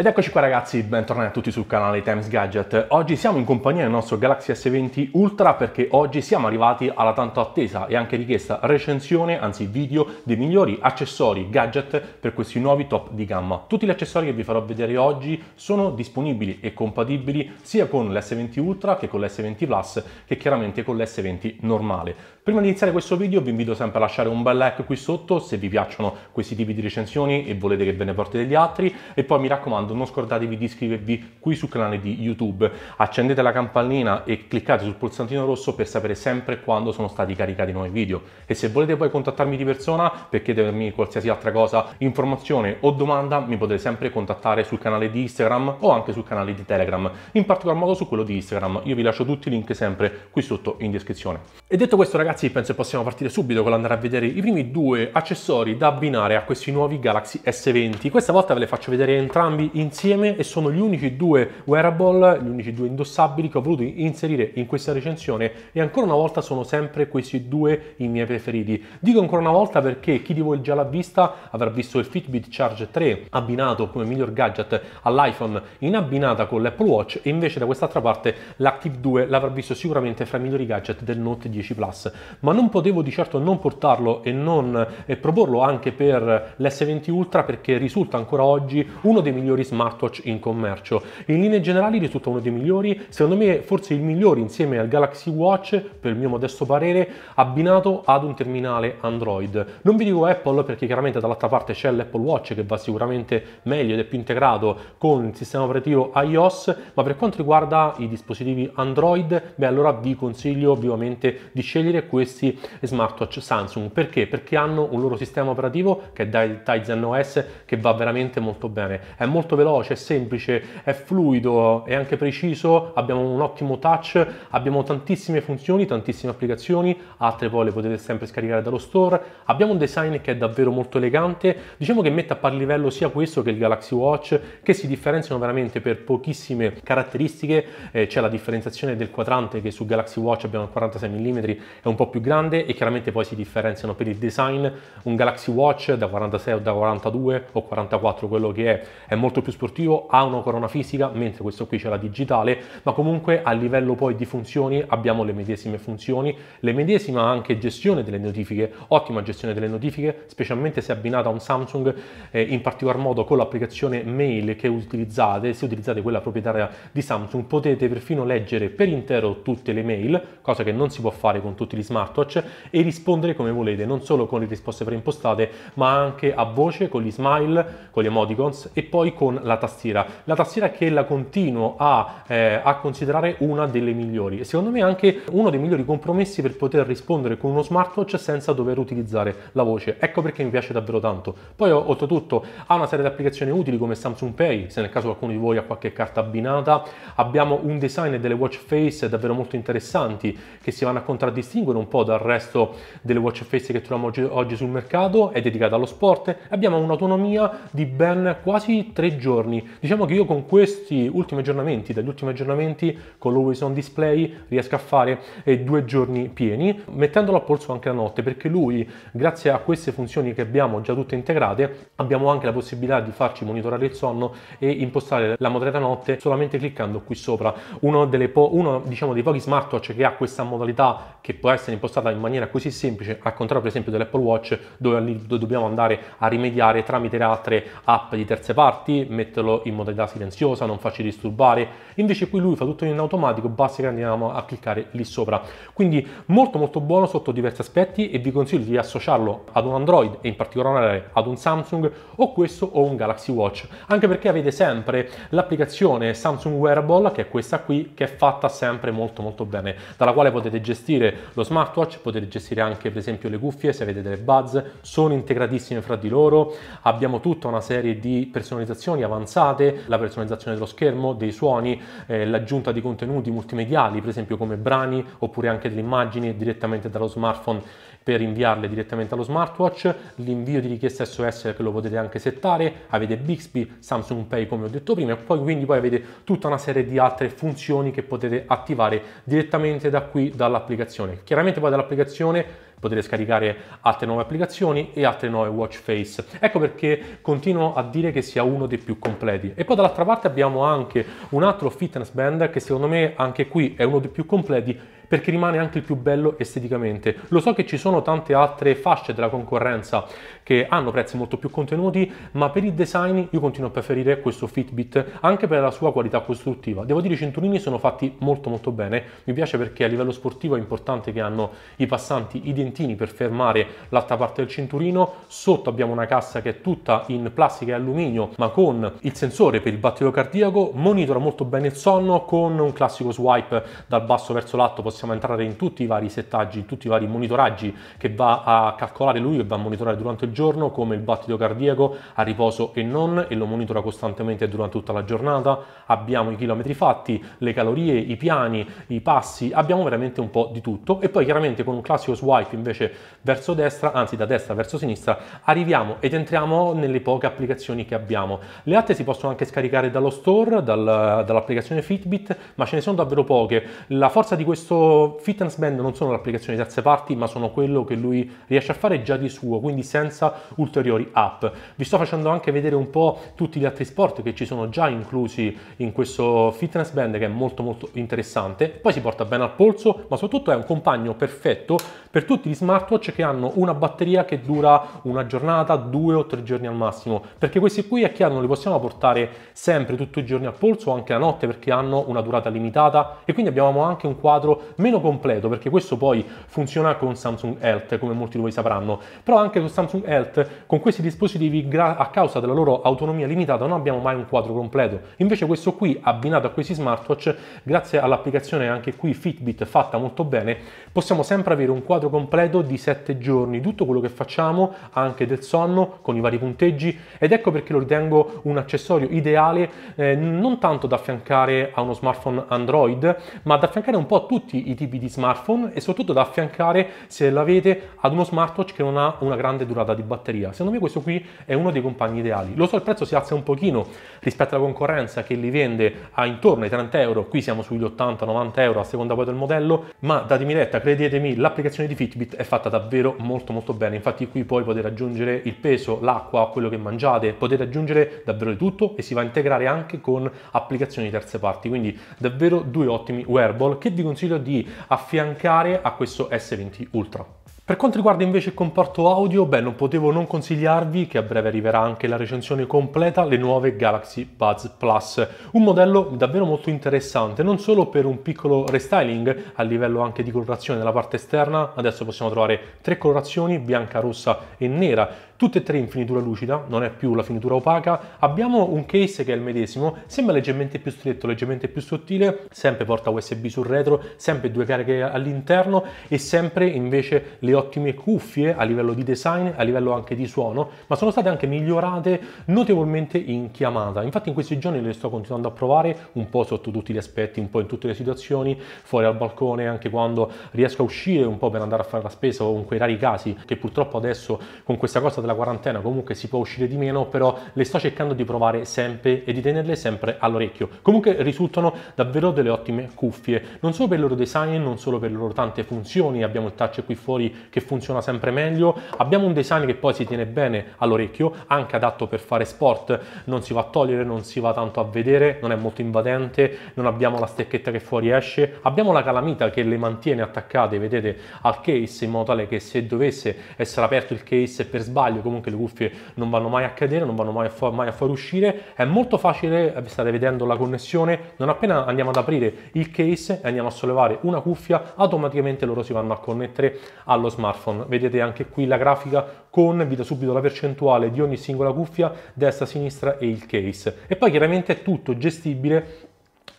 Ed eccoci qua ragazzi, bentornati a tutti sul canale Times Gadget. Oggi siamo in compagnia del nostro Galaxy S20 Ultra perché oggi siamo arrivati alla tanto attesa e anche richiesta recensione, anzi video, dei migliori accessori gadget per questi nuovi top di gamma. Tutti gli accessori che vi farò vedere oggi sono disponibili e compatibili sia con l'S20 Ultra che con l'S20 Plus che chiaramente con l'S20 normale. Prima di iniziare questo video vi invito sempre a lasciare un bel like qui sotto se vi piacciono questi tipi di recensioni e volete che ve ne porti degli altri e poi mi raccomando raccomando non scordatevi di iscrivervi qui sul canale di YouTube, accendete la campanellina e cliccate sul pulsantino rosso per sapere sempre quando sono stati caricati nuovi video. E se volete poi contattarmi di persona per chiedermi qualsiasi altra cosa, informazione o domanda, mi potete sempre contattare sul canale di Instagram o anche sul canale di Telegram, in particolar modo su quello di Instagram. Io vi lascio tutti i link sempre qui sotto in descrizione. E detto questo ragazzi, penso che possiamo partire subito con l'andare a vedere i primi due accessori da abbinare a questi nuovi Galaxy S20. Questa volta ve le faccio vedere entrambi in insieme e sono gli unici due wearable, gli unici due indossabili che ho voluto inserire in questa recensione e ancora una volta sono sempre questi due i miei preferiti. Dico ancora una volta perché chi di voi già l'ha vista avrà visto il Fitbit Charge 3 abbinato come miglior gadget all'iPhone in abbinata con l'Apple Watch e invece da quest'altra parte l'Active 2 l'avrà visto sicuramente fra i migliori gadget del Note 10 Plus, ma non potevo di certo non portarlo e non e proporlo anche per l'S20 Ultra perché risulta ancora oggi uno dei migliori migliori smartwatch in commercio. In linee generali risulta uno dei migliori, secondo me forse il migliore insieme al Galaxy Watch, per il mio modesto parere, abbinato ad un terminale Android. Non vi dico Apple perché chiaramente dall'altra parte c'è l'Apple Watch che va sicuramente meglio ed è più integrato con il sistema operativo iOS, ma per quanto riguarda i dispositivi Android, beh allora vi consiglio vivamente di scegliere questi smartwatch Samsung. Perché? Perché hanno un loro sistema operativo che è dal Tizen OS che va veramente molto bene. È molto molto veloce, è semplice, è fluido, è anche preciso, abbiamo un ottimo touch, abbiamo tantissime funzioni, tantissime applicazioni, altre poi le potete sempre scaricare dallo store, abbiamo un design che è davvero molto elegante, diciamo che mette a par livello sia questo che il Galaxy Watch, che si differenziano veramente per pochissime caratteristiche, eh, c'è la differenziazione del quadrante che su Galaxy Watch abbiamo il 46 mm, è un po' più grande e chiaramente poi si differenziano per il design, un Galaxy Watch da 46 o da 42 o 44 quello che è, è molto l'impianto più sportivo ha una corona fisica, mentre questo qui c'è la digitale, ma comunque a livello poi di funzioni abbiamo le medesime funzioni, le medesime anche gestione delle notifiche, ottima gestione delle notifiche, specialmente se abbinata a un Samsung, eh, in particolar modo con l'applicazione mail che utilizzate, se utilizzate quella proprietaria di Samsung potete perfino leggere per intero tutte le mail, cosa che non si può fare con tutti gli smartwatch, e rispondere come volete, non solo con le risposte preimpostate, ma anche a voce, con gli smile, con gli emoticons e poi con con la tastiera, la tastiera che la continuo a, eh, a considerare una delle migliori e secondo me anche uno dei migliori compromessi per poter rispondere con uno smartwatch senza dover utilizzare la voce, ecco perché mi piace davvero tanto. Poi oltretutto ha una serie di applicazioni utili come Samsung Pay, se nel caso qualcuno di voi ha qualche carta abbinata, abbiamo un design delle watch face davvero molto interessanti che si vanno a contraddistinguere un po' dal resto delle watch face che troviamo oggi, sul mercato, è dedicata allo sport, e abbiamo un'autonomia di ben quasi 3 giorni. Diciamo che io con questi ultimi aggiornamenti, dagli ultimi aggiornamenti con l'Always On Display, riesco a fare eh, due giorni pieni, mettendolo a polso anche la notte, perché lui, grazie a queste funzioni che abbiamo già tutte integrate, abbiamo anche la possibilità di farci monitorare il sonno e impostare la modalità notte solamente cliccando qui sopra. Uno, po- uno diciamo, dei pochi smartwatch che ha questa modalità che può essere impostata in maniera così semplice, al contrario per esempio dell'Apple Watch, dove, dove dobbiamo andare a rimediare tramite altre app di terze parti, metterlo in modalità silenziosa, non farci disturbare. Invece qui lui fa tutto in automatico, basta che andiamo a cliccare lì sopra. Quindi molto molto buono sotto diversi aspetti e vi consiglio di associarlo ad un Android e in particolare ad un Samsung o questo o un Galaxy Watch. Anche perché avete sempre l'applicazione Samsung Wearable, che è questa qui, che è fatta sempre molto molto bene, dalla quale potete gestire lo smartwatch, potete gestire anche per esempio le cuffie, se avete delle buzz, sono integratissime fra di loro, abbiamo tutta una serie di personalizzazioni applicazioni avanzate, la personalizzazione dello schermo, dei suoni, eh, l'aggiunta di contenuti multimediali, per esempio come brani oppure anche delle immagini direttamente dallo smartphone per inviarle direttamente allo smartwatch, l'invio di richieste SOS che lo potete anche settare, avete Bixby, Samsung Pay come ho detto prima e poi quindi poi avete tutta una serie di altre funzioni che potete attivare direttamente da qui dall'applicazione. Chiaramente poi dall'applicazione potete scaricare altre nuove applicazioni e altre nuove watch face. Ecco perché continuo a dire che sia uno dei più completi. E poi dall'altra parte abbiamo anche un altro fitness band che secondo me anche qui è uno dei più completi perché rimane anche il più bello esteticamente. Lo so che ci sono tante altre fasce della concorrenza che hanno prezzi molto più contenuti, ma per il design io continuo a preferire questo Fitbit anche per la sua qualità costruttiva. Devo dire i cinturini sono fatti molto molto bene, mi piace perché a livello sportivo è importante che hanno i passanti, i dentini per fermare l'altra parte del cinturino, sotto abbiamo una cassa che è tutta in plastica e alluminio ma con il sensore per il battito cardiaco, monitora molto bene il sonno con un classico swipe dal basso verso l'alto possiamo possiamo entrare in tutti i vari settaggi, in tutti i vari monitoraggi che va a calcolare lui, e va a monitorare durante il giorno, come il battito cardiaco a riposo e non, e lo monitora costantemente durante tutta la giornata. Abbiamo i chilometri fatti, le calorie, i piani, i passi, abbiamo veramente un po' di tutto. E poi chiaramente con un classico swipe invece verso destra, anzi da destra verso sinistra, arriviamo ed entriamo nelle poche applicazioni che abbiamo. Le altre si possono anche scaricare dallo store, dal, dall'applicazione Fitbit, ma ce ne sono davvero poche. La forza di questo Fitness Band non sono l'applicazione di terze parti, ma sono quello che lui riesce a fare già di suo, quindi senza ulteriori app. Vi sto facendo anche vedere un po' tutti gli altri sport che ci sono già inclusi in questo Fitness Band che è molto molto interessante. Poi si porta bene al polso, ma soprattutto è un compagno perfetto per tutti gli smartwatch che hanno una batteria che dura una giornata, due o tre giorni al massimo, perché questi qui è chiaro non li possiamo portare sempre tutti i giorni al polso o anche la notte perché hanno una durata limitata e quindi abbiamo anche un quadro meno completo perché questo poi funziona con Samsung Health come molti di voi sapranno, però anche con Samsung Health con questi dispositivi a causa della loro autonomia limitata non abbiamo mai un quadro completo, invece questo qui abbinato a questi smartwatch grazie all'applicazione anche qui Fitbit fatta molto bene possiamo sempre avere un quadro completo di 7 giorni, tutto quello che facciamo anche del sonno con i vari punteggi ed ecco perché lo ritengo un accessorio ideale eh, non tanto da affiancare a uno smartphone Android ma da affiancare un po' a tutti i i tipi di smartphone e soprattutto da affiancare se l'avete ad uno smartwatch che non ha una grande durata di batteria. Secondo me questo qui è uno dei compagni ideali. Lo so, il prezzo si alza un pochino rispetto alla concorrenza che li vende a intorno ai 30 euro, qui siamo sugli 80-90 euro a seconda poi del modello, ma datemi retta, credetemi, l'applicazione di Fitbit è fatta davvero molto molto bene. Infatti qui poi potete aggiungere il peso, l'acqua, quello che mangiate, potete aggiungere davvero di tutto e si va a integrare anche con applicazioni di terze parti, quindi davvero due ottimi wearable che vi consiglio di di affiancare a questo S20 Ultra. Per quanto riguarda invece il comporto audio, beh, non potevo non consigliarvi che a breve arriverà anche la recensione completa le nuove Galaxy Buds Plus, un modello davvero molto interessante, non solo per un piccolo restyling a livello anche di colorazione della parte esterna, adesso possiamo trovare tre colorazioni, bianca, rossa e nera, tutte e tre in finitura lucida, non è più la finitura opaca. Abbiamo un case che è il medesimo, sembra leggermente più stretto, leggermente più sottile, sempre porta USB sul retro, sempre due cariche all'interno e sempre invece le ottime cuffie a livello di design, a livello anche di suono, ma sono state anche migliorate notevolmente in chiamata. Infatti in questi giorni le sto continuando a provare un po' sotto tutti gli aspetti, un po' in tutte le situazioni, fuori al balcone, anche quando riesco a uscire un po' per andare a fare la spesa o in quei rari casi che purtroppo adesso con questa cosa della la quarantena comunque si può uscire di meno, però le sto cercando di provare sempre e di tenerle sempre all'orecchio. Comunque risultano davvero delle ottime cuffie, non solo per il loro design, non solo per le loro tante funzioni, abbiamo il touch qui fuori che funziona sempre meglio, abbiamo un design che poi si tiene bene all'orecchio, anche adatto per fare sport, non si va a togliere, non si va tanto a vedere, non è molto invadente, non abbiamo la stecchetta che fuori esce, abbiamo la calamita che le mantiene attaccate, vedete, al case in modo tale che se dovesse essere aperto il case per sbaglio dove comunque le cuffie non vanno mai a cadere, non vanno mai a, fa- mai a far uscire. È molto facile, eh, state vedendo la connessione, non appena andiamo ad aprire il case e andiamo a sollevare una cuffia, automaticamente loro si vanno a connettere allo smartphone. Vedete anche qui la grafica con, vi do subito la percentuale di ogni singola cuffia, destra, sinistra e il case. E poi chiaramente è tutto gestibile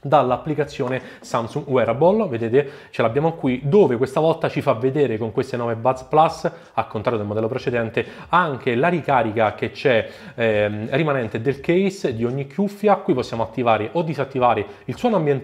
dall'applicazione Samsung Wearable, vedete ce l'abbiamo qui, dove questa volta ci fa vedere con queste 9 Buds Plus, al contrario del modello precedente, anche la ricarica che c'è eh, rimanente del case di ogni cuffia, qui possiamo attivare o disattivare il suono ambientale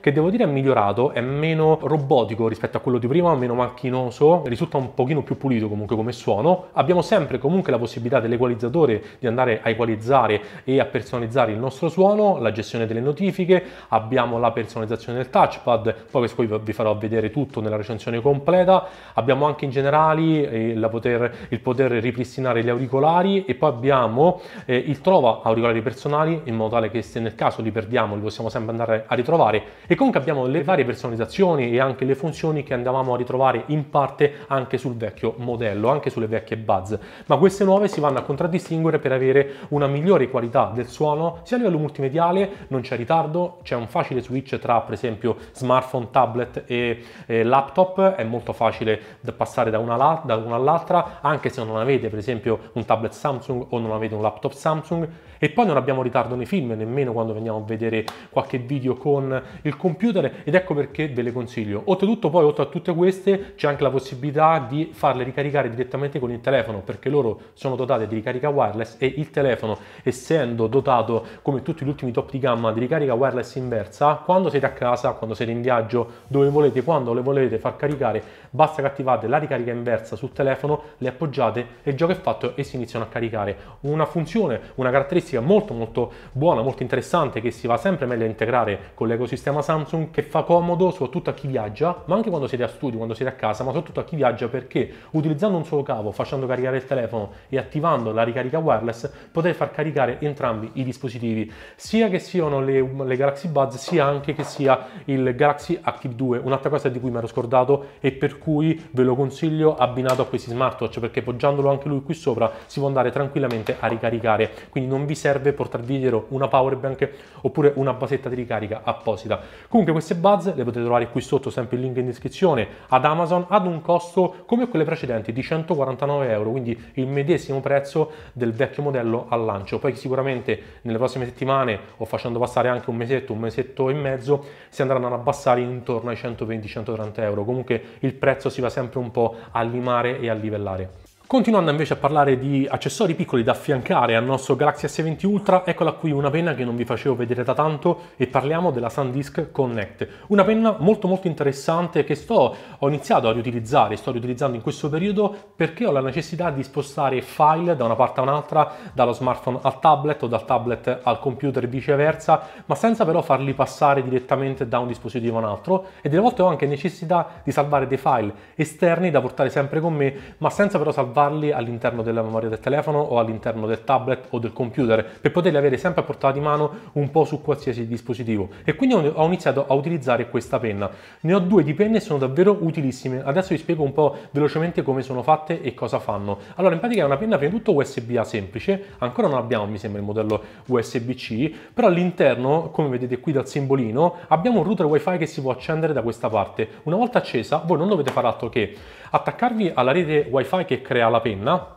che devo dire è migliorato, è meno robotico rispetto a quello di prima, meno macchinoso, risulta un pochino più pulito comunque come suono, abbiamo sempre comunque la possibilità dell'equalizzatore di andare a equalizzare e a personalizzare il nostro suono, la gestione delle notifiche, abbiamo la personalizzazione del touchpad, poi questo qui vi farò vedere tutto nella recensione completa, abbiamo anche in generale eh, poter, il poter ripristinare gli auricolari e poi abbiamo eh, il trova auricolari personali in modo tale che se nel caso li perdiamo li possiamo sempre andare a ritrovare e comunque abbiamo le varie personalizzazioni e anche le funzioni che andavamo a ritrovare in parte anche sul vecchio modello, anche sulle vecchie Buzz, ma queste nuove si vanno a contraddistinguere per avere una migliore qualità del suono sia a livello multimediale, non c'è ritardo, c'è un un facile switch tra per esempio smartphone, tablet e, e laptop, è molto facile da passare da una, da una all'altra, anche se non avete per esempio un tablet Samsung o non avete un laptop Samsung e poi non abbiamo ritardo nei film, nemmeno quando veniamo a vedere qualche video con il computer ed ecco perché ve le consiglio. Oltretutto poi oltre a tutte queste c'è anche la possibilità di farle ricaricare direttamente con il telefono perché loro sono dotate di ricarica wireless e il telefono essendo dotato come tutti gli ultimi top di gamma di ricarica wireless inversa, quando siete a casa, quando siete in viaggio, dove volete, quando le volete far caricare, basta che attivate la ricarica inversa sul telefono, le appoggiate e il gioco è fatto e si iniziano a caricare. Una funzione, una caratteristica statistica molto molto buona, molto interessante che si va sempre meglio a integrare con l'ecosistema Samsung che fa comodo soprattutto a chi viaggia, ma anche quando siete a studio, quando siete a casa, ma soprattutto a chi viaggia perché utilizzando un solo cavo, facendo caricare il telefono e attivando la ricarica wireless potete far caricare entrambi i dispositivi, sia che siano le, le Galaxy Buds sia anche che sia il Galaxy Active 2, un'altra cosa di cui mi ero scordato e per cui ve lo consiglio abbinato a questi smartwatch perché poggiandolo anche lui qui sopra si può andare tranquillamente a ricaricare, quindi non vi serve portare dietro una power bank oppure una basetta di ricarica apposita. Comunque queste buzz le potete trovare qui sotto, sempre il link in descrizione, ad Amazon ad un costo come quelle precedenti di 149 euro, quindi il medesimo prezzo del vecchio modello al lancio. Poi sicuramente nelle prossime settimane o facendo passare anche un mesetto, un mesetto e mezzo, si andranno ad abbassare intorno ai 120-130 euro. Comunque il prezzo si va sempre un po' a limare e a livellare. Continuando invece a parlare di accessori piccoli da affiancare al nostro Galaxy S20 Ultra, eccola qui una penna che non vi facevo vedere da tanto e parliamo della SanDisk Connect. Una penna molto molto interessante che sto, ho iniziato a riutilizzare, sto riutilizzando in questo periodo perché ho la necessità di spostare file da una parte a un'altra, dallo smartphone al tablet o dal tablet al computer e viceversa, ma senza però farli passare direttamente da un dispositivo a un altro e delle volte ho anche necessità di salvare dei file esterni da portare sempre con me, ma senza però salvare salvarli all'interno della memoria del telefono o all'interno del tablet o del computer per poterli avere sempre a portata di mano un po' su qualsiasi dispositivo e quindi ho iniziato a utilizzare questa penna. Ne ho due di penne e sono davvero utilissime. Adesso vi spiego un po' velocemente come sono fatte e cosa fanno. Allora in pratica è una penna prima di tutto USB-A semplice, ancora non abbiamo mi sembra il modello USB-C, però all'interno come vedete qui dal simbolino abbiamo un router Wi-Fi che si può accendere da questa parte. Una volta accesa voi non dovete fare altro che attaccarvi alla rete wifi che crea la penna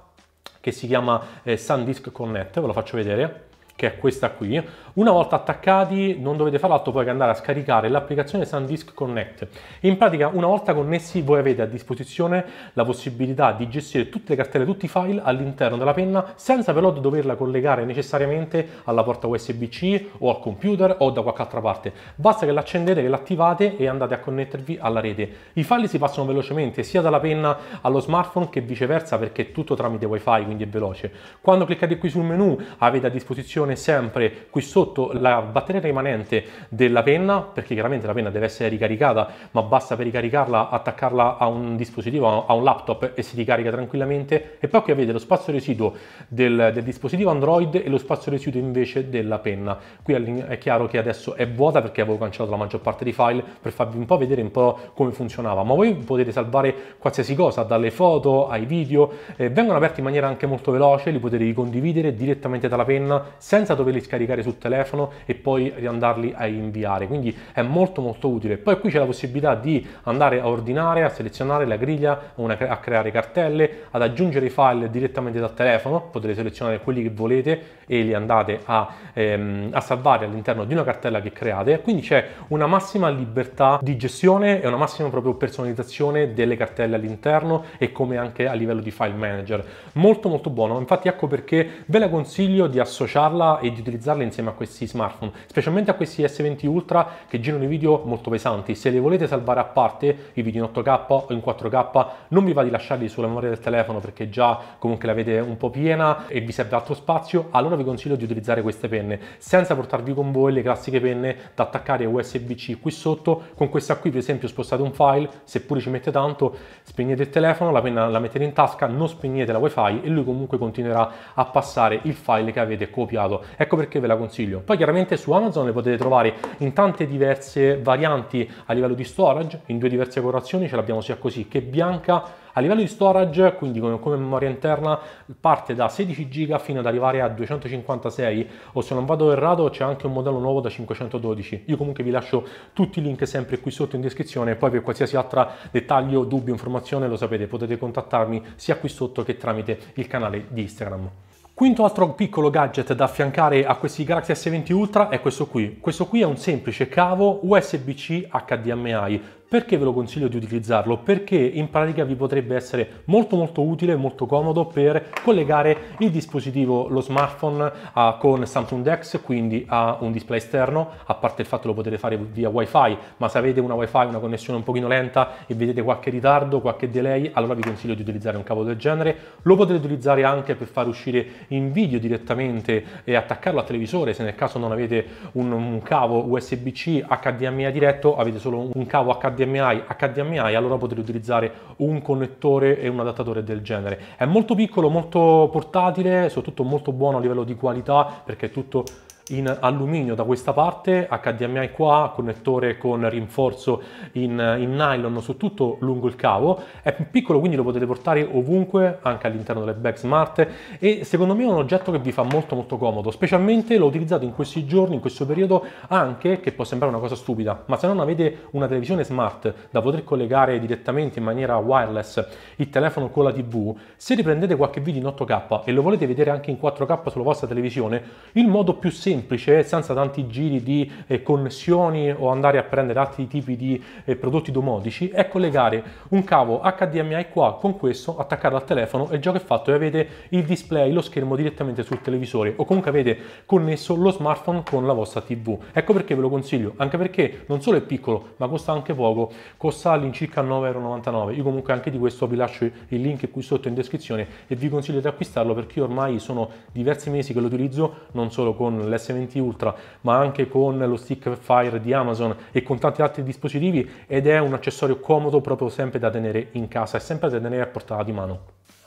che si chiama eh, SanDisk Connect, ve lo faccio vedere che è questa qui, una volta attaccati non dovete fare altro poi che andare a scaricare l'applicazione SanDisk Connect. In pratica una volta connessi voi avete a disposizione la possibilità di gestire tutte le cartelle, tutti i file all'interno della penna senza però doverla collegare necessariamente alla porta USB-C o al computer o da qualche altra parte. Basta che l'accendete, che l'attivate e andate a connettervi alla rete. I file si passano velocemente sia dalla penna allo smartphone che viceversa perché è tutto tramite wifi quindi è veloce. Quando cliccate qui sul menu avete a disposizione sempre qui sotto sotto la batteria rimanente della penna, perché chiaramente la penna deve essere ricaricata, ma basta per ricaricarla attaccarla a un dispositivo, a un laptop e si ricarica tranquillamente. E poi qui avete lo spazio residuo del, del dispositivo Android e lo spazio residuo invece della penna. Qui è chiaro che adesso è vuota perché avevo cancellato la maggior parte dei file per farvi un po' vedere un po' come funzionava, ma voi potete salvare qualsiasi cosa, dalle foto ai video, eh, vengono aperti in maniera anche molto veloce, li potete condividere direttamente dalla penna senza doverli scaricare sul telefono telefono e poi andarli a inviare. Quindi è molto molto utile. Poi qui c'è la possibilità di andare a ordinare, a selezionare la griglia, una, a creare cartelle, ad aggiungere i file direttamente dal telefono, potete selezionare quelli che volete e li andate a, ehm, a salvare all'interno di una cartella che create. Quindi c'è una massima libertà di gestione e una massima proprio personalizzazione delle cartelle all'interno e come anche a livello di file manager. Molto molto buono, infatti ecco perché ve la consiglio di associarla e di utilizzarla insieme a questi smartphone, specialmente a questi S20 Ultra che girano i video molto pesanti. Se li volete salvare a parte, i video in 8K o in 4K, non vi va di lasciarli sulla memoria del telefono perché già comunque l'avete un po' piena e vi serve altro spazio, allora vi consiglio di utilizzare queste penne, senza portarvi con voi le classiche penne da attaccare USB-C qui sotto. Con questa qui, per esempio, spostate un file, seppure ci mette tanto, spegnete il telefono, la penna la mettete in tasca, non spegnete la wifi e lui comunque continuerà a passare il file che avete copiato. Ecco perché ve la consiglio consiglio. Poi chiaramente su Amazon le potete trovare in tante diverse varianti a livello di storage, in due diverse colorazioni, ce l'abbiamo sia così che bianca. A livello di storage, quindi come, memoria interna, parte da 16 GB fino ad arrivare a 256 o se non vado errato c'è anche un modello nuovo da 512. Io comunque vi lascio tutti i link sempre qui sotto in descrizione e poi per qualsiasi altro dettaglio, dubbio, informazione lo sapete, potete contattarmi sia qui sotto che tramite il canale di Instagram. Quinto altro piccolo gadget da affiancare a questi Galaxy S20 Ultra è questo qui. Questo qui è un semplice cavo USB-C HDMI perché ve lo consiglio di utilizzarlo? Perché in pratica vi potrebbe essere molto molto utile, molto comodo per collegare il dispositivo, lo smartphone a, con Samsung Dex, quindi a un display esterno, a parte il fatto che lo potete fare via wifi, ma se avete una wifi, una connessione un pochino lenta e vedete qualche ritardo, qualche delay, allora vi consiglio di utilizzare un cavo del genere. Lo potete utilizzare anche per far uscire in video direttamente e attaccarlo al televisore, se nel caso non avete un, un cavo USB-C HDMI diretto, avete solo un cavo HDMI HDMI, HDMI, allora potrei utilizzare un connettore e un adattatore del genere. È molto piccolo, molto portatile, soprattutto molto buono a livello di qualità perché è tutto in alluminio da questa parte, HDMI qua, connettore con rinforzo in, in nylon su tutto lungo il cavo, è piccolo quindi lo potete portare ovunque anche all'interno delle bag smart e secondo me è un oggetto che vi fa molto molto comodo, specialmente l'ho utilizzato in questi giorni, in questo periodo anche, che può sembrare una cosa stupida, ma se non avete una televisione smart da poter collegare direttamente in maniera wireless il telefono con la tv, se riprendete qualche video in 8K e lo volete vedere anche in 4K sulla vostra televisione, il modo più semplice semplice, senza tanti giri di eh, connessioni o andare a prendere altri tipi di eh, prodotti domotici, è collegare un cavo HDMI qua con questo, attaccato al telefono e il gioco è fatto e avete il display, lo schermo direttamente sul televisore o comunque avete connesso lo smartphone con la vostra TV. Ecco perché ve lo consiglio, anche perché non solo è piccolo, ma costa anche poco, costa all'incirca 9,99€. Io comunque anche di questo vi lascio il link qui sotto in descrizione e vi consiglio di acquistarlo perché ormai sono diversi mesi che lo utilizzo, non solo con l'S S20 Ultra, ma anche con lo stick Fire di Amazon e con tanti altri dispositivi ed è un accessorio comodo proprio sempre da tenere in casa e sempre da tenere a portata di mano.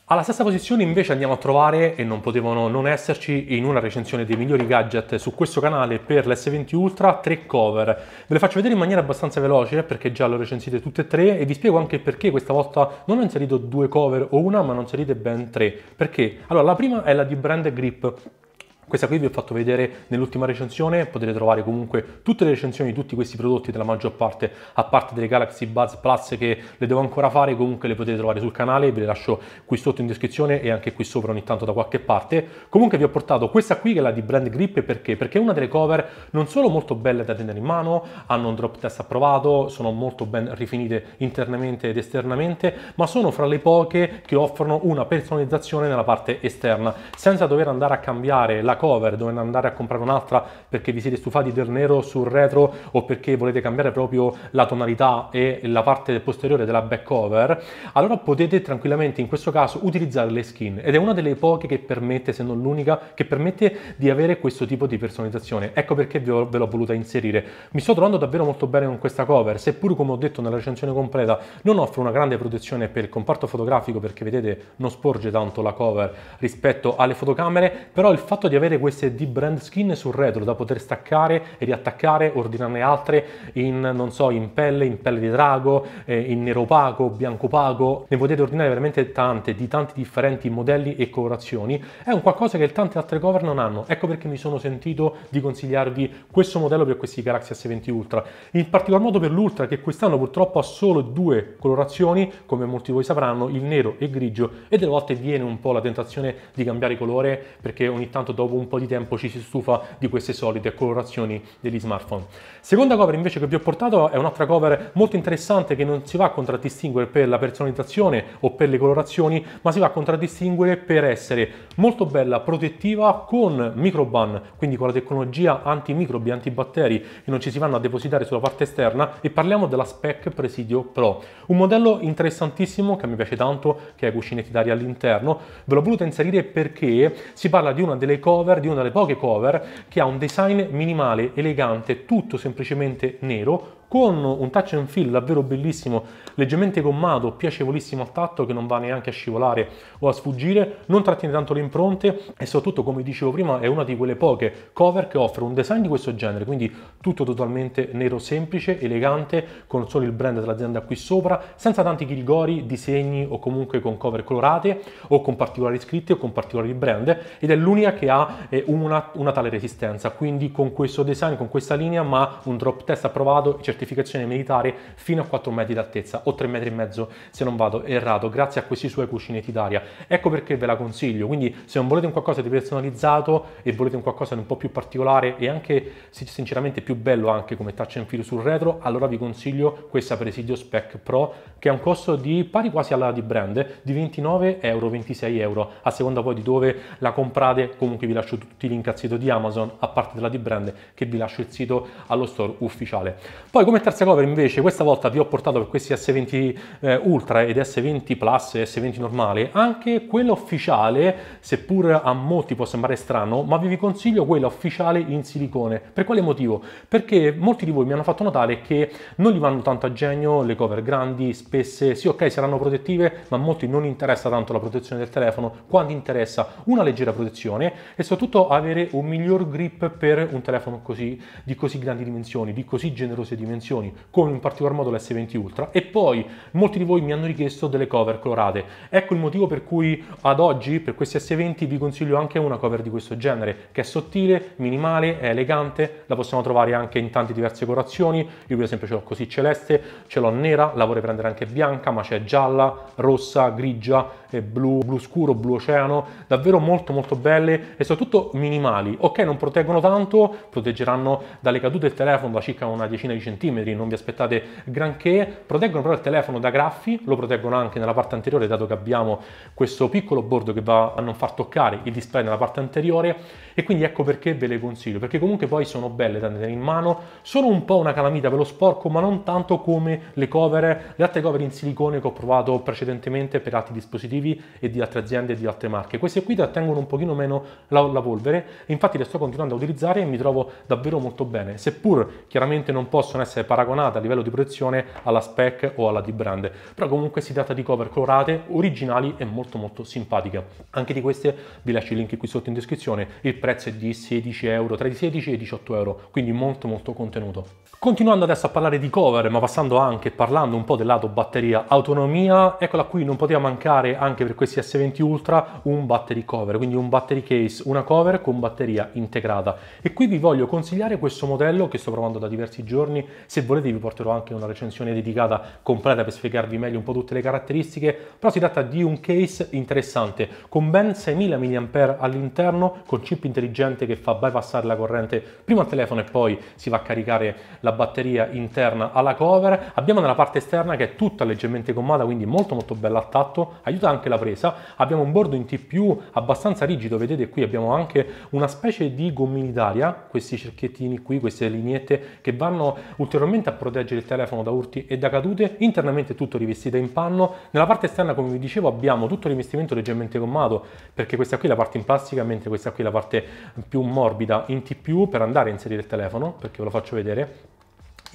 Alla stessa posizione invece andiamo a trovare, e non potevano non esserci, in una recensione dei migliori gadget su questo canale per l'S20 Ultra, tre cover. Ve le faccio vedere in maniera abbastanza veloce perché già le ho recensite tutte e tre e vi spiego anche perché questa volta non ho inserito due cover o una, ma ne ho inserite ben tre. Perché? Allora, la prima è la di Brand Grip questa qui vi ho fatto vedere nell'ultima recensione, potete trovare comunque tutte le recensioni di tutti questi prodotti della maggior parte, a parte delle Galaxy Buds Plus che le devo ancora fare, comunque le potete trovare sul canale, ve le lascio qui sotto in descrizione e anche qui sopra ogni tanto da qualche parte. Comunque vi ho portato questa qui che è la di Brand Grip perché? Perché è una delle cover non solo molto belle da tenere in mano, hanno un drop test approvato, sono molto ben rifinite internamente ed esternamente, ma sono fra le poche che offrono una personalizzazione nella parte esterna, senza dover andare a cambiare la la cover, dovete andare a comprare un'altra perché vi siete stufati del nero sul retro o perché volete cambiare proprio la tonalità e la parte posteriore della back cover, allora potete tranquillamente in questo caso utilizzare le skin ed è una delle poche che permette, se non l'unica, che permette di avere questo tipo di personalizzazione. Ecco perché ho, ve l'ho voluta inserire. Mi sto trovando davvero molto bene con questa cover, seppur come ho detto nella recensione completa non offre una grande protezione per il comparto fotografico perché vedete non sporge tanto la cover rispetto alle fotocamere, però il fatto di avere avere queste deep brand skin sul retro da poter staccare e riattaccare, ordinarne altre in, non so, in pelle, in pelle di drago, eh, in nero opaco, bianco opaco, ne potete ordinare veramente tante, di tanti differenti modelli e colorazioni, è un qualcosa che tante altre cover non hanno, ecco perché mi sono sentito di consigliarvi questo modello per questi Galaxy S20 Ultra, in particolar modo per l'Ultra che quest'anno purtroppo ha solo due colorazioni, come molti di voi sapranno, il nero e il grigio, e delle volte viene un po' la tentazione di cambiare colore perché ogni tanto dopo dopo un po' di tempo ci si stufa di queste solite colorazioni degli smartphone. Seconda cover invece che vi ho portato è un'altra cover molto interessante che non si va a contraddistinguere per la personalizzazione o per le colorazioni, ma si va a contraddistinguere per essere molto bella, protettiva con microban, quindi con la tecnologia antimicrobi, antibatteri che non ci si vanno a depositare sulla parte esterna e parliamo della Spec Presidio Pro. Un modello interessantissimo che mi piace tanto, che ha cuscinetti d'aria all'interno. Ve l'ho voluta inserire perché si parla di una delle cover cover di una delle poche cover che ha un design minimale, elegante, tutto semplicemente nero, con un touch and feel davvero bellissimo, leggermente gommato, piacevolissimo al tatto che non va neanche a scivolare o a sfuggire, non trattiene tanto le impronte e soprattutto come dicevo prima è una di quelle poche cover che offre un design di questo genere, quindi tutto totalmente nero semplice, elegante, con solo il brand dell'azienda qui sopra, senza tanti rigori, disegni o comunque con cover colorate o con particolari scritti o con particolari brand ed è l'unica che ha eh, una, una tale resistenza, quindi con questo design, con questa linea ma un drop test approvato e certificato certificazione militare fino a 4 metri d'altezza o 3 metri e mezzo se non vado errato, grazie a questi suoi cuscinetti d'aria. Ecco perché ve la consiglio, quindi se non volete un qualcosa di personalizzato e volete un qualcosa di un po' più particolare e anche sinceramente più bello anche come touch and feel sul retro, allora vi consiglio questa Presidio Spec Pro che ha un costo di pari quasi alla di brand di 29 euro, 26 euro, a seconda poi di dove la comprate, comunque vi lascio tutti i link al sito di Amazon, a parte della di brand che vi lascio il sito allo store ufficiale. Poi come terza cover invece questa volta vi ho portato per questi S20 eh, Ultra ed S20 Plus e S20 normale anche quella ufficiale, seppur a molti può sembrare strano, ma vi consiglio quella ufficiale in silicone. Per quale motivo? Perché molti di voi mi hanno fatto notare che non gli vanno tanto a genio le cover grandi, spesse, sì ok saranno protettive, ma a molti non interessa tanto la protezione del telefono, quando interessa una leggera protezione e soprattutto avere un miglior grip per un telefono così, di così grandi dimensioni, di così generose dimensioni dimensioni, come in particolar modo l'S20 Ultra. E poi molti di voi mi hanno richiesto delle cover colorate. Ecco il motivo per cui ad oggi, per questi S20, vi consiglio anche una cover di questo genere, che è sottile, minimale, è elegante, la possiamo trovare anche in tante diverse colorazioni. Io per esempio ce l'ho così celeste, ce l'ho nera, la vorrei prendere anche bianca, ma c'è gialla, rossa, grigia, e blu, blu scuro, blu oceano, davvero molto molto belle e soprattutto minimali. Ok, non proteggono tanto, proteggeranno dalle cadute del telefono da circa una decina di centimetri centimetri, non vi aspettate granché, proteggono però il telefono da graffi, lo proteggono anche nella parte anteriore dato che abbiamo questo piccolo bordo che va a non far toccare il display nella parte anteriore e quindi ecco perché ve le consiglio, perché comunque poi sono belle da tenere in mano, sono un po' una calamita per lo sporco ma non tanto come le cover, le altre cover in silicone che ho provato precedentemente per altri dispositivi e di altre aziende e di altre marche, queste qui trattengono un pochino meno la, la polvere, infatti le sto continuando a utilizzare e mi trovo davvero molto bene, seppur chiaramente non possono essere essere paragonata a livello di protezione alla Spec o alla D-Brand, però comunque si tratta di cover colorate, originali e molto molto simpatiche. Anche di queste vi lascio il link qui sotto in descrizione, il prezzo è di 16 euro, tra i 16 e i 18 euro, quindi molto molto contenuto. Continuando adesso a parlare di cover, ma passando anche parlando un po' del lato batteria, autonomia, eccola qui, non poteva mancare anche per questi S20 Ultra un battery cover, quindi un battery case, una cover con batteria integrata. E qui vi voglio consigliare questo modello che sto provando da diversi giorni se volete vi porterò anche una recensione dedicata completa per spiegarvi meglio un po' tutte le caratteristiche, però si tratta di un case interessante con ben 6.000 mAh all'interno, con chip intelligente che fa bypassare la corrente prima al telefono e poi si va a caricare la batteria interna alla cover. Abbiamo nella parte esterna che è tutta leggermente gommata, quindi molto molto bella al tatto, aiuta anche la presa. Abbiamo un bordo in TPU abbastanza rigido, vedete qui abbiamo anche una specie di gommini d'aria, questi cerchiettini qui, queste lineette che vanno ulteriormente a proteggere il telefono da urti e da cadute, internamente tutto rivestito in panno, nella parte esterna come vi dicevo abbiamo tutto il rivestimento leggermente gommato, perché questa qui è la parte in plastica, mentre questa qui è la parte più morbida in TPU per andare a inserire il telefono, perché ve lo faccio vedere,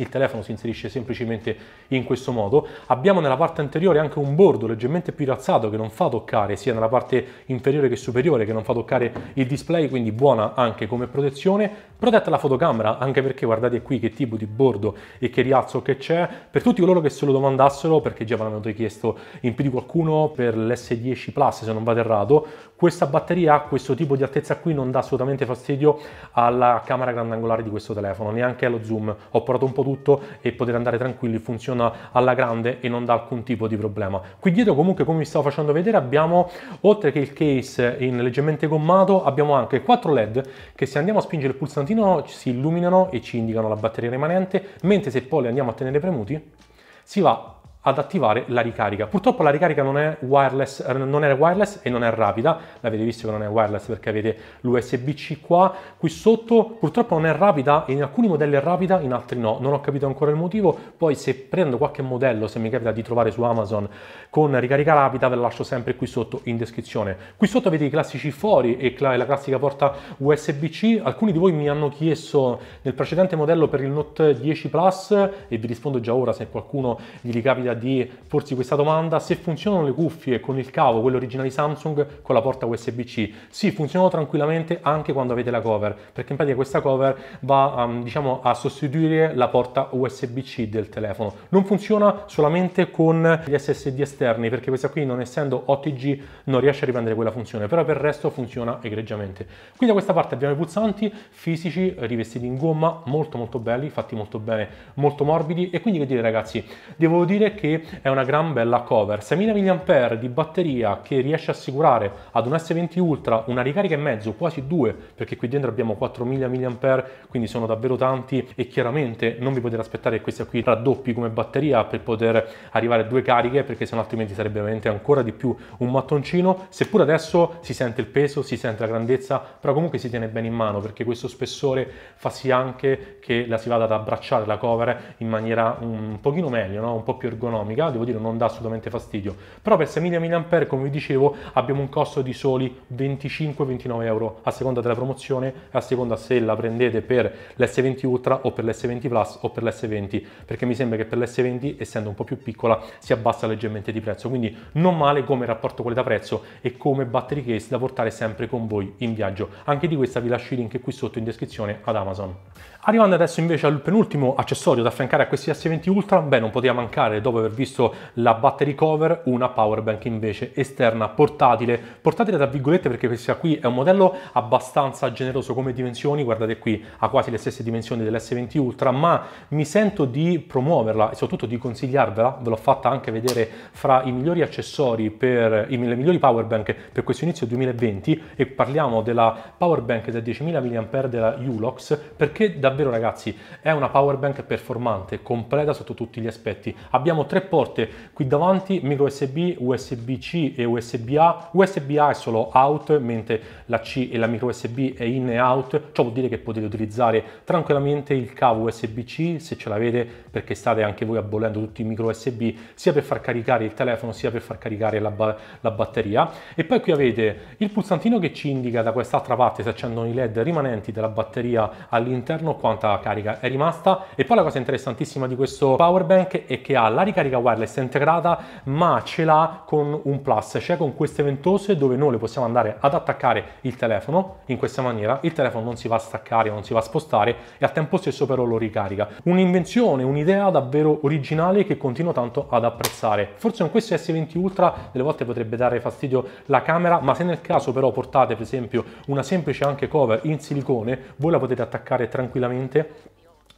il telefono si inserisce semplicemente in questo modo. Abbiamo nella parte anteriore anche un bordo leggermente più razzato che non fa toccare sia nella parte inferiore che superiore che non fa toccare il display, quindi buona anche come protezione. Protetta la fotocamera anche perché guardate qui che tipo di bordo e che rialzo che c'è. Per tutti coloro che se lo domandassero, perché già me l'hanno chiesto in più di qualcuno per l'S10 Plus se non vado errato, questa batteria questo tipo di altezza qui non dà assolutamente fastidio alla camera grandangolare di questo telefono, neanche allo zoom. Ho provato un po' tutto e potete andare tranquilli, funziona alla grande e non dà alcun tipo di problema. Qui dietro comunque come vi stavo facendo vedere abbiamo oltre che il case in leggermente gommato abbiamo anche quattro led che se andiamo a spingere il pulsantino si illuminano e ci indicano la batteria rimanente mentre se poi li andiamo a tenere premuti si va ad attivare la ricarica. Purtroppo la ricarica non è wireless, eh, non è wireless e non è rapida, l'avete visto che non è wireless perché avete l'USB-C qua, qui sotto, purtroppo non è rapida, in alcuni modelli è rapida, in altri no, non ho capito ancora il motivo, poi se prendo qualche modello, se mi capita di trovare su Amazon con ricarica rapida, ve la lascio sempre qui sotto in descrizione. Qui sotto avete i classici fori e la classica porta USB-C, alcuni di voi mi hanno chiesto nel precedente modello per il Note 10 Plus e vi rispondo già ora se qualcuno gli ricapita di porsi questa domanda se funzionano le cuffie con il cavo, quello originale Samsung, con la porta USB-C. Sì, funzionano tranquillamente anche quando avete la cover, perché in pratica questa cover va um, diciamo, a sostituire la porta USB-C del telefono. Non funziona solamente con gli SSD esterni, perché questa qui non essendo OTG non riesce a riprendere quella funzione, però per il resto funziona egregiamente. Qui da questa parte abbiamo i pulsanti fisici rivestiti in gomma, molto molto belli, fatti molto bene, molto morbidi e quindi che dire ragazzi, devo dire che perché è una gran bella cover. 6000 mAh di batteria che riesce a assicurare ad un S20 Ultra una ricarica e mezzo, quasi due, perché qui dentro abbiamo 4000 mAh, quindi sono davvero tanti e chiaramente non vi potete aspettare che questa qui raddoppi come batteria per poter arrivare a due cariche, perché sennò altrimenti sarebbe veramente ancora di più un mattoncino, seppur adesso si sente il peso, si sente la grandezza, però comunque si tiene bene in mano perché questo spessore fa sì anche che la si vada ad abbracciare la cover in maniera un pochino meglio, no? un po' più ergonomica economica, devo dire non dà assolutamente fastidio, però per 6.000 mAh come vi dicevo abbiamo un costo di soli 25-29 euro a seconda della promozione e a seconda se la prendete per l'S20 Ultra o per l'S20 Plus o per l'S20 perché mi sembra che per l'S20 essendo un po' più piccola si abbassa leggermente di prezzo quindi non male come rapporto qualità-prezzo e come battery case da portare sempre con voi in viaggio anche di questa vi lascio i link qui sotto in descrizione ad Amazon Arrivando adesso invece al penultimo accessorio da affiancare a questi S20 Ultra, beh non poteva mancare dopo aver visto la battery cover una power bank invece esterna portatile, portatile tra virgolette perché questa qui è un modello abbastanza generoso come dimensioni, guardate qui ha quasi le stesse dimensioni dell'S20 Ultra, ma mi sento di promuoverla e soprattutto di consigliarvela, ve l'ho fatta anche vedere fra i migliori accessori per i migliori power bank per questo inizio 2020 e parliamo della power bank da 10.000 mAh della Ulox perché davvero davvero ragazzi è una power bank performante, completa sotto tutti gli aspetti. Abbiamo tre porte qui davanti, micro USB, USB-C e USB-A. USB-A è solo out, mentre la C e la micro USB è in e out. Ciò vuol dire che potete utilizzare tranquillamente il cavo USB-C se ce l'avete perché state anche voi abbollendo tutti i micro USB sia per far caricare il telefono sia per far caricare la, ba la batteria e poi qui avete il pulsantino che ci indica da quest'altra parte se accendono i led rimanenti della batteria all'interno quanta carica è rimasta e poi la cosa interessantissima di questo power bank è che ha la ricarica wireless integrata ma ce l'ha con un plus cioè con queste ventose dove noi le possiamo andare ad attaccare il telefono in questa maniera il telefono non si va a staccare non si va a spostare e al tempo stesso però lo ricarica un'invenzione un'idea un'idea davvero originale che continuo tanto ad apprezzare. Forse con questo S20 Ultra delle volte potrebbe dare fastidio la camera, ma se nel caso però portate per esempio una semplice anche cover in silicone, voi la potete attaccare tranquillamente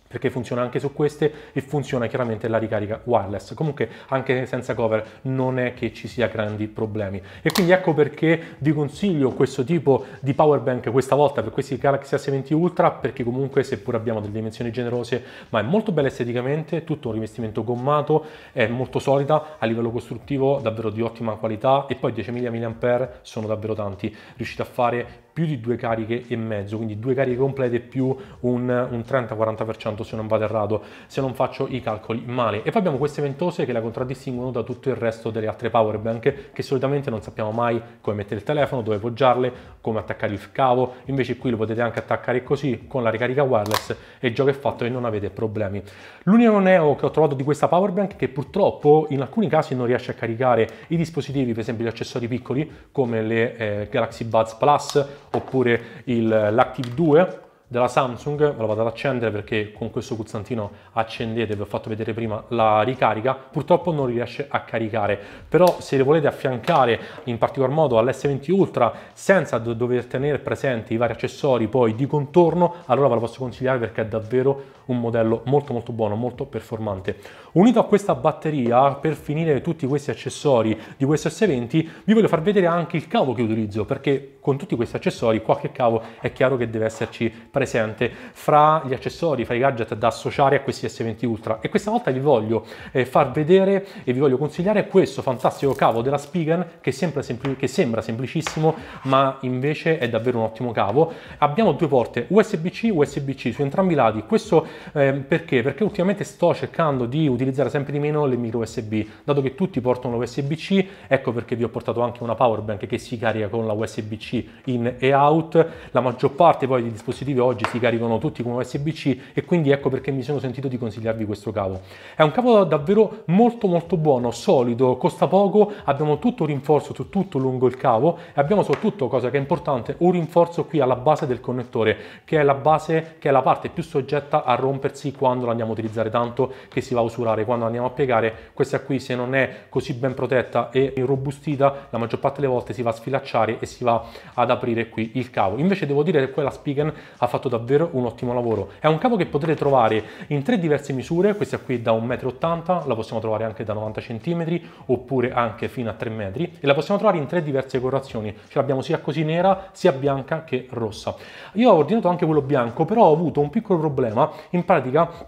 perché funziona anche su queste e funziona chiaramente la ricarica wireless. Comunque anche senza cover non è che ci sia grandi problemi. E quindi ecco perché vi consiglio questo tipo di power bank questa volta per questi Galaxy S20 Ultra perché comunque seppur abbiamo delle dimensioni generose ma è molto bella esteticamente, tutto un rivestimento gommato, è molto solida a livello costruttivo, davvero di ottima qualità e poi 10.000 mAh sono davvero tanti. Riuscite a fare più di due cariche e mezzo, quindi due cariche complete più un, un 30-40% se non vado errato, se non faccio i calcoli male. E poi abbiamo queste ventose che la contraddistinguono da tutto il resto delle altre power bank che solitamente non sappiamo mai come mettere il telefono, dove poggiarle, come attaccare il cavo, invece qui lo potete anche attaccare così con la ricarica wireless e il gioco è fatto e non avete problemi. L'unico neo che ho trovato di questa power bank è che purtroppo in alcuni casi non riesce a caricare i dispositivi, per esempio gli accessori piccoli come le eh, Galaxy Buds Plus oppure l'Active 2 della Samsung, ve lo vado ad accendere perché con questo pulsantino accendete, vi ho fatto vedere prima la ricarica, purtroppo non riesce a caricare, però se le volete affiancare in particolar modo all'S20 Ultra senza dover tenere presenti i vari accessori poi di contorno, allora ve lo posso consigliare perché è davvero un modello molto molto buono, molto performante. Unito a questa batteria, per finire tutti questi accessori di questo S20, vi voglio far vedere anche il cavo che utilizzo, perché con tutti questi accessori qualche cavo è chiaro che deve esserci presente fra gli accessori, fra i gadget da associare a questi S20 Ultra. E questa volta vi voglio eh, far vedere e vi voglio consigliare questo fantastico cavo della Spigen che sembra, sempli che sembra semplicissimo, ma invece è davvero un ottimo cavo. Abbiamo due porte USB-C USB-C su entrambi i lati. Questo eh, perché? Perché ultimamente sto cercando di utilizzare sempre di meno le micro USB, dato che tutti portano l'USB-C, ecco perché vi ho portato anche una powerbank che si carica con la USB-C in e out, la maggior parte poi dei dispositivi oggi si caricano tutti con USB-C e quindi ecco perché mi sono sentito di consigliarvi questo cavo. È un cavo davvero molto molto buono, solido, costa poco, abbiamo tutto un rinforzo su tutto lungo il cavo e abbiamo soprattutto, cosa che è importante, un rinforzo qui alla base del connettore, che è la base, che è la parte più soggetta a rompere rompersi, quando la andiamo a utilizzare tanto che si va a usurare, quando andiamo a piegare, questa qui se non è così ben protetta e robustita la maggior parte delle volte si va a sfilacciare e si va ad aprire qui il cavo. Invece devo dire che quella Spigen ha fatto davvero un ottimo lavoro. È un cavo che potete trovare in tre diverse misure, questa qui da 1,80 m, la possiamo trovare anche da 90 cm oppure anche fino a 3 metri e la possiamo trovare in tre diverse colorazioni, ce l'abbiamo sia così nera sia bianca che rossa. Io ho ordinato anche quello bianco, però ho avuto un piccolo problema in in pratica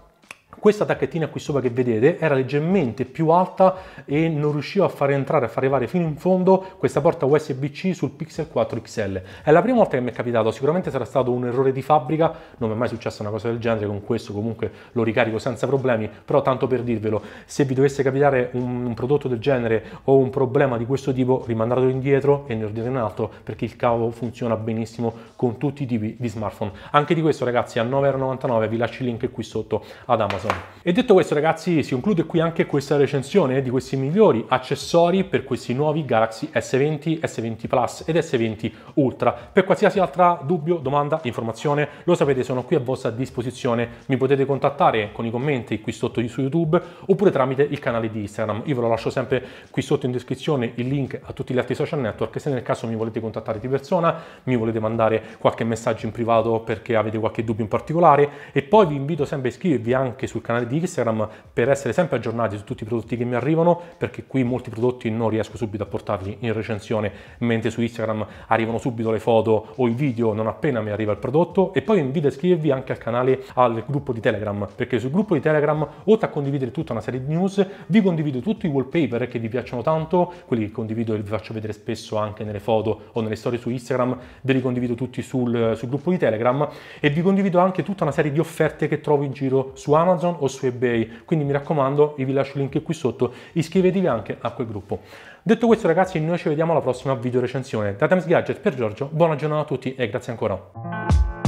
questa tacchettina qui sopra che vedete era leggermente più alta e non riuscivo a far entrare, a far arrivare fino in fondo questa porta USB-C sul Pixel 4 XL. È la prima volta che mi è capitato, sicuramente sarà stato un errore di fabbrica, non mi è mai successa una cosa del genere, con questo comunque lo ricarico senza problemi, però tanto per dirvelo, se vi dovesse capitare un, un prodotto del genere o un problema di questo tipo, rimandatelo indietro e ne ordinate un altro perché il cavo funziona benissimo con tutti i tipi di smartphone. Anche di questo ragazzi a 9,99€ vi lascio il link qui sotto ad Amazon attenzione. Ecco. E detto questo ragazzi si conclude qui anche questa recensione di questi migliori accessori per questi nuovi Galaxy S20, S20 Plus ed S20 Ultra. Per qualsiasi altra dubbio, domanda, informazione lo sapete sono qui a vostra disposizione, mi potete contattare con i commenti qui sotto su YouTube oppure tramite il canale di Instagram, io ve lo lascio sempre qui sotto in descrizione il link a tutti gli altri social network se nel caso mi volete contattare di persona, mi volete mandare qualche messaggio in privato perché avete qualche dubbio in particolare e poi vi invito sempre a iscrivervi anche sul sul canale di Instagram per essere sempre aggiornati su tutti i prodotti che mi arrivano, perché qui molti prodotti non riesco subito a portarli in recensione, mentre su Instagram arrivano subito le foto o i video non appena mi arriva il prodotto. E poi vi invito a iscrivervi anche al canale, al gruppo di Telegram, perché sul gruppo di Telegram, oltre a condividere tutta una serie di news, vi condivido tutti i wallpaper che vi piacciono tanto, quelli che condivido e vi faccio vedere spesso anche nelle foto o nelle storie su Instagram, ve li condivido tutti sul, sul gruppo di Telegram e vi condivido anche tutta una serie di offerte che trovo in giro su Amazon Amazon o su eBay. Quindi mi raccomando, vi lascio il link qui sotto, iscrivetevi anche a quel gruppo. Detto questo ragazzi, noi ci vediamo alla prossima video recensione. Da Times Gadget per Giorgio, buona giornata a tutti e grazie ancora.